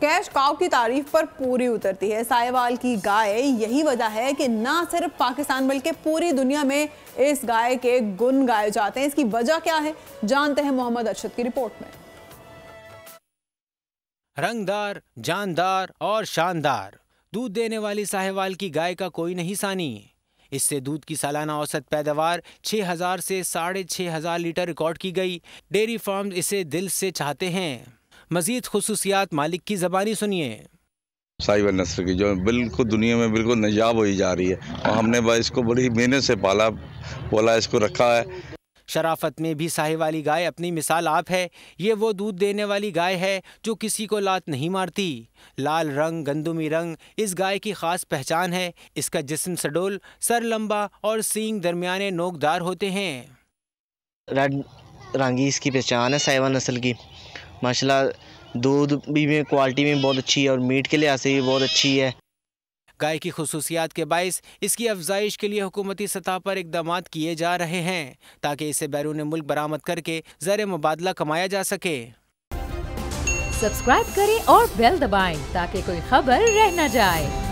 cash काव की तारीफ पर पूरी उतरती है साहिवाल की गाय यही वजह है कि ना सिर्फ पाकिस्तान बल्कि पूरी दुनिया में इस गाय के गुण गाए जाते हैं इसकी वजह क्या है जानते हैं मोहम्मद अरशद की रिपोर्ट में रंगदार जानदार और शानदार दूध देने वाली साहिवाल की गाय का कोई नहीं सानी इससे दूध की सालाना औसत पैदावार 6000 से साढ़े छः हज़ार लीटर रिकॉर्ड की गई डेयरी फार्म इसे दिल से चाहते हैं मजीद खसूसियात मालिक की ज़बानी सुनिए साइबर नसर की जो बिल्कुल दुनिया में बिल्कुल नजाब हुई जा रही है और हमने बस इसको बड़ी मेहनत से पाला बोला इसको रखा है शराफत में भी साहे वाली गाय अपनी मिसाल आप है ये वो दूध देने वाली गाय है जो किसी को लात नहीं मारती लाल रंग गंदुमी रंग इस गाय की खास पहचान है इसका जिस्म सडोल सर लंबा और सींग दरमियाने नोकदार होते हैं रेड रंगी इसकी पहचान है साहिबा नस्ल की माशाल्लाह दूध भी में क्वालिटी में बहुत अच्छी है और मीट के लिहाज से भी बहुत अच्छी है गाय की खसूसियात के बायस इसकी अफजाइश के लिए हुकूमती सतह पर इकदाम किए जा रहे हैं ताकि इसे बैरून मुल्क बरामद करके ज़र मुबादला कमाया जा सके सब्सक्राइब करें और बेल दबाएं ताकि कोई खबर रह न जाए